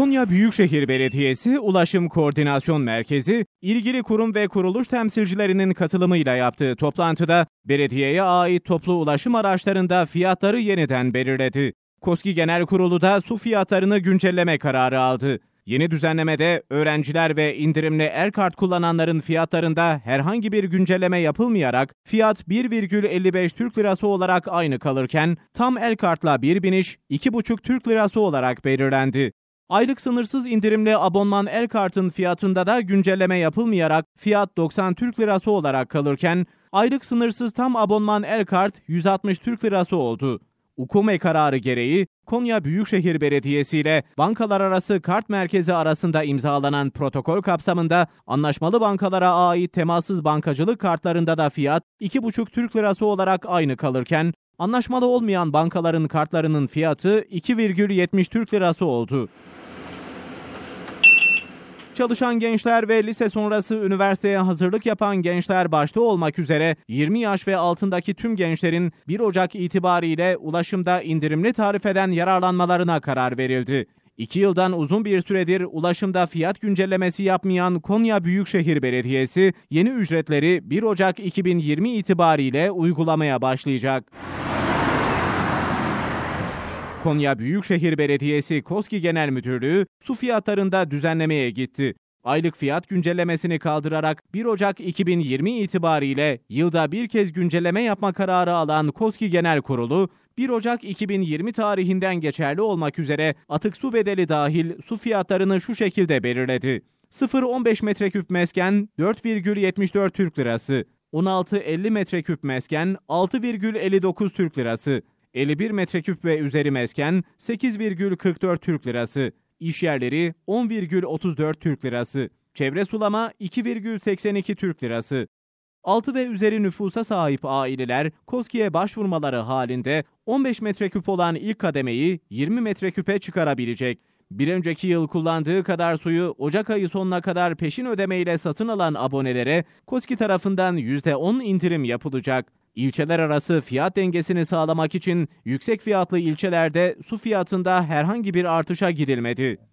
Konya Büyükşehir Belediyesi Ulaşım Koordinasyon Merkezi, ilgili kurum ve kuruluş temsilcilerinin katılımıyla yaptığı toplantıda belediyeye ait toplu ulaşım araçlarında fiyatları yeniden belirledi. Koski Genel Kurulu da su fiyatlarını güncelleme kararı aldı. Yeni düzenlemede öğrenciler ve indirimli e-kart er kullananların fiyatlarında herhangi bir güncelleme yapılmayarak fiyat 1,55 Türk Lirası olarak aynı kalırken tam el kartla bir biniş 2,5 Türk Lirası olarak belirlendi. Aylık sınırsız indirimli abonman el kartın fiyatında da güncelleme yapılmayarak fiyat 90 Türk Lirası olarak kalırken aylık sınırsız tam abonman el kart 160 Türk Lirası oldu. Ukume kararı gereği Konya Büyükşehir Belediyesi ile bankalar arası kart merkezi arasında imzalanan protokol kapsamında anlaşmalı bankalara ait temassız bankacılık kartlarında da fiyat 2,5 Türk Lirası olarak aynı kalırken anlaşmalı olmayan bankaların kartlarının fiyatı 2,70 Türk Lirası oldu çalışan gençler ve lise sonrası üniversiteye hazırlık yapan gençler başta olmak üzere 20 yaş ve altındaki tüm gençlerin 1 Ocak itibariyle ulaşımda indirimli tarifeden yararlanmalarına karar verildi. İki yıldan uzun bir süredir ulaşımda fiyat güncellemesi yapmayan Konya Büyükşehir Belediyesi yeni ücretleri 1 Ocak 2020 itibariyle uygulamaya başlayacak. Konya Büyükşehir Belediyesi Koski Genel Müdürlüğü su fiyatlarında düzenlemeye gitti. Aylık fiyat güncellemesini kaldırarak 1 Ocak 2020 itibariyle yılda bir kez güncelleme yapma kararı alan Koski Genel Kurulu, 1 Ocak 2020 tarihinden geçerli olmak üzere atık su bedeli dahil su fiyatlarını şu şekilde belirledi. 0.15 metreküp mesken 4,74 Türk Lirası, 16.50 metreküp mesken 6,59 Türk Lirası, 51 metreküp ve üzeri mesken 8,44 Türk Lirası. İş yerleri 10,34 Türk Lirası. Çevre sulama 2,82 Türk Lirası. 6 ve üzeri nüfusa sahip aileler KOSGİ'ye başvurmaları halinde 15 metreküp olan ilk kademeyi 20 metreküpe çıkarabilecek. Bir önceki yıl kullandığı kadar suyu Ocak ayı sonuna kadar peşin ödemeyle satın alan abonelere KOSGİ tarafından %10 indirim yapılacak. İlçeler arası fiyat dengesini sağlamak için yüksek fiyatlı ilçelerde su fiyatında herhangi bir artışa gidilmedi.